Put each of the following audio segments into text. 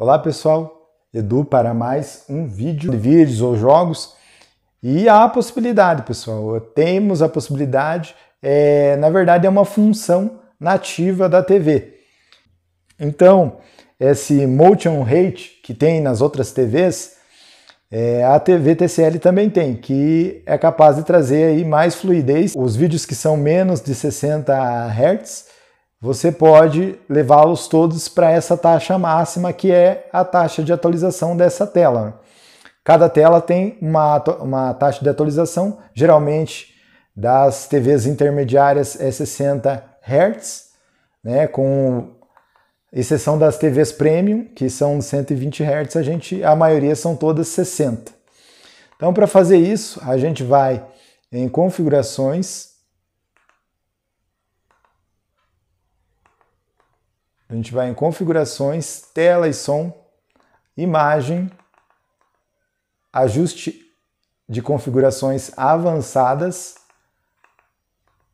Olá pessoal, Edu para mais um vídeo de vídeos ou jogos e há a possibilidade pessoal, temos a possibilidade, é, na verdade é uma função nativa da TV. Então, esse motion rate que tem nas outras TVs, é, a TV TCL também tem, que é capaz de trazer aí mais fluidez. Os vídeos que são menos de 60 Hz, você pode levá-los todos para essa taxa máxima, que é a taxa de atualização dessa tela. Cada tela tem uma, uma taxa de atualização, geralmente das TVs intermediárias é 60 Hz, né, com exceção das TVs premium, que são 120 Hz, a, gente, a maioria são todas 60. Então, para fazer isso, a gente vai em configurações, A gente vai em configurações, tela e som, imagem, ajuste de configurações avançadas,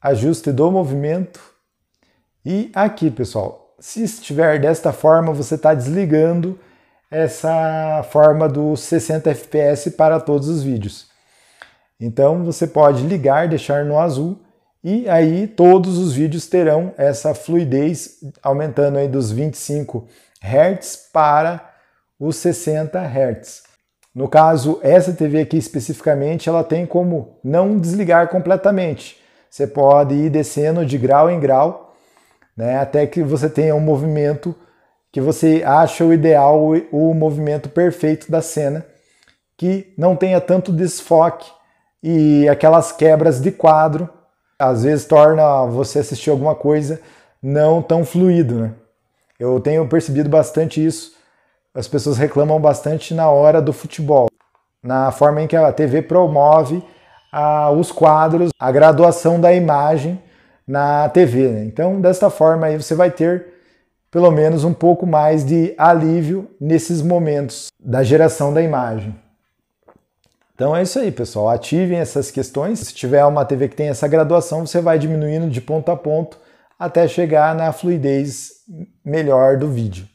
ajuste do movimento e aqui, pessoal, se estiver desta forma, você está desligando essa forma do 60 fps para todos os vídeos. Então você pode ligar, deixar no azul e aí todos os vídeos terão essa fluidez aumentando aí dos 25 Hz para os 60 Hz. No caso, essa TV aqui especificamente, ela tem como não desligar completamente. Você pode ir descendo de grau em grau, né, até que você tenha um movimento que você acha o ideal, o, o movimento perfeito da cena, que não tenha tanto desfoque e aquelas quebras de quadro às vezes torna você assistir alguma coisa não tão fluido, né? Eu tenho percebido bastante isso. As pessoas reclamam bastante na hora do futebol, na forma em que a TV promove a, os quadros, a graduação da imagem na TV. Né? Então, desta forma aí você vai ter pelo menos um pouco mais de alívio nesses momentos da geração da imagem. Então é isso aí, pessoal. Ativem essas questões. Se tiver uma TV que tem essa graduação, você vai diminuindo de ponto a ponto até chegar na fluidez melhor do vídeo.